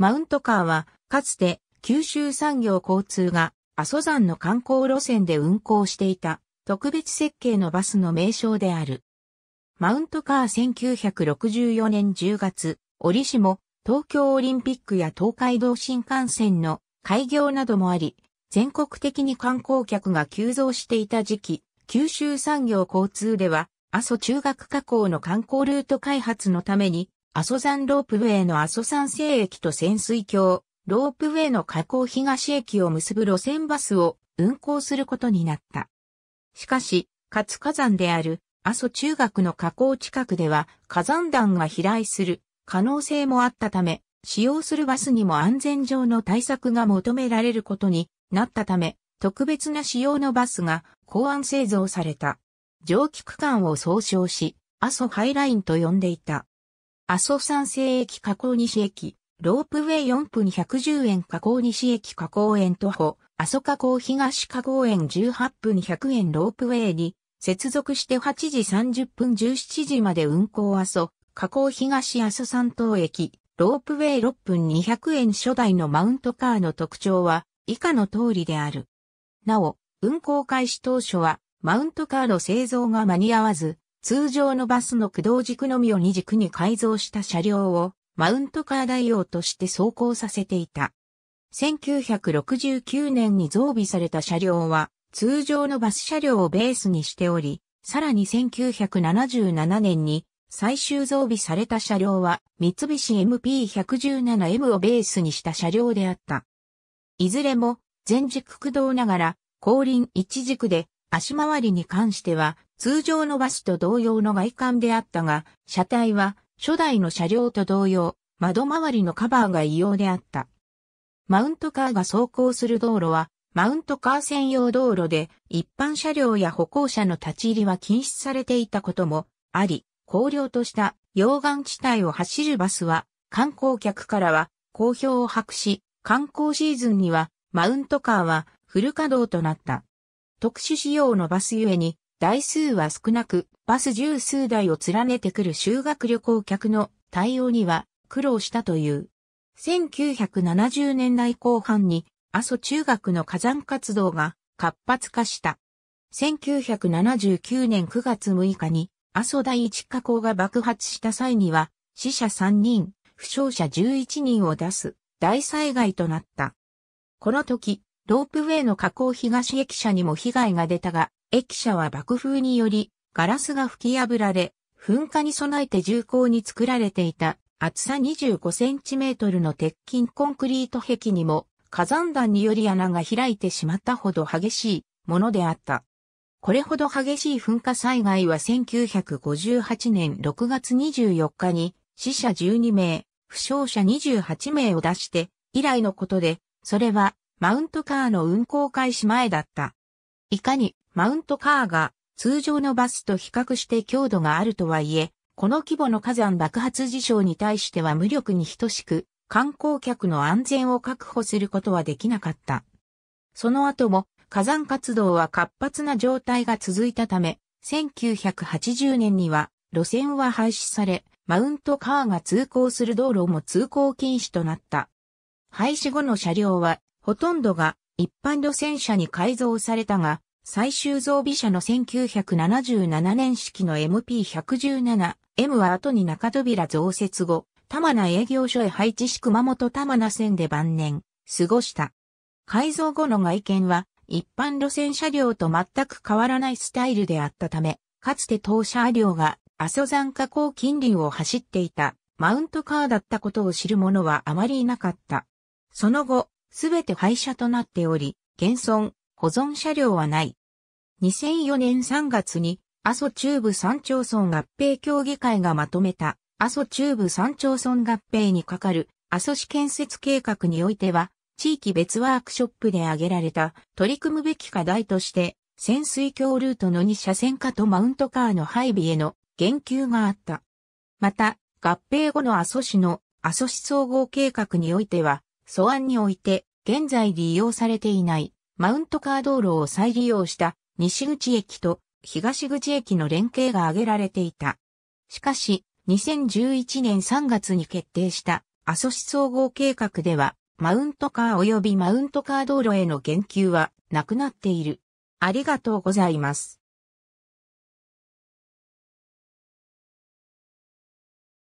マウントカーは、かつて、九州産業交通が、阿蘇山の観光路線で運行していた、特別設計のバスの名称である。マウントカー1964年10月、折しも、東京オリンピックや東海道新幹線の開業などもあり、全国的に観光客が急増していた時期、九州産業交通では、阿蘇中学加工の観光ルート開発のために、阿蘇山ロープウェイの阿蘇山西駅と潜水橋、ロープウェイの河口東駅を結ぶ路線バスを運行することになった。しかし、活火山である阿蘇中学の河口近くでは火山弾が飛来する可能性もあったため、使用するバスにも安全上の対策が求められることになったため、特別な仕様のバスが公安製造された。蒸気区間を総称し、阿蘇ハイラインと呼んでいた。阿蘇山西駅加工西駅、ロープウェイ4分110円加工西駅加工園徒歩、阿蘇加工東加工園18分100円ロープウェイに、接続して8時30分17時まで運行阿蘇、加工東阿蘇山東駅、ロープウェイ6分200円初代のマウントカーの特徴は、以下の通りである。なお、運行開始当初は、マウントカーの製造が間に合わず、通常のバスの駆動軸のみを二軸に改造した車両をマウントカー代用として走行させていた。1969年に増備された車両は通常のバス車両をベースにしており、さらに1977年に最終増備された車両は三菱 MP117M をベースにした車両であった。いずれも前軸駆動ながら後輪一軸で足回りに関しては通常のバスと同様の外観であったが、車体は初代の車両と同様、窓周りのカバーが異様であった。マウントカーが走行する道路は、マウントカー専用道路で一般車両や歩行者の立ち入りは禁止されていたこともあり、荒涼とした溶岩地帯を走るバスは観光客からは好評を博し、観光シーズンにはマウントカーはフル稼働となった。特殊仕様のバスゆえに台数は少なく、バス十数台を連ねてくる修学旅行客の対応には苦労したという。1970年代後半に阿蘇中学の火山活動が活発化した。1979年9月6日に阿蘇第一火口が爆発した際には死者3人、負傷者11人を出す大災害となった。この時、ロープウェイの火口東駅舎にも被害が出たが、駅舎は爆風により、ガラスが吹き破られ、噴火に備えて重厚に作られていた厚さ25センチメートルの鉄筋コンクリート壁にも火山弾により穴が開いてしまったほど激しいものであった。これほど激しい噴火災害は1958年6月24日に死者12名、負傷者28名を出して以来のことで、それはマウントカーの運行開始前だった。いかにマウントカーが通常のバスと比較して強度があるとはいえ、この規模の火山爆発事象に対しては無力に等しく、観光客の安全を確保することはできなかった。その後も火山活動は活発な状態が続いたため、1980年には路線は廃止され、マウントカーが通行する道路も通行禁止となった。廃止後の車両はほとんどが一般路線車に改造されたが、最終造備車の1977年式の MP117、M は後に中扉増設後、玉名営業所へ配置し熊本玉名線で晩年、過ごした。改造後の外見は、一般路線車両と全く変わらないスタイルであったため、かつて当車両が阿蘇山加工近隣を走っていたマウントカーだったことを知る者はあまりいなかった。その後、すべて廃車となっており、現存、保存車両はない。2004年3月に阿蘇中部三町村合併協議会がまとめた阿蘇中部三町村合併にかかる阿蘇市建設計画においては地域別ワークショップで挙げられた取り組むべき課題として潜水橋ルートの2車線化とマウントカーの配備への言及があった。また、合併後の阿蘇市の阿蘇市総合計画においては、素案において現在利用されていないマウントカー道路を再利用した西口駅と東口駅の連携が挙げられていた。しかし、2011年3月に決定した阿蘇市総合計画では、マウントカー及びマウントカー道路への言及はなくなっている。ありがとうございます。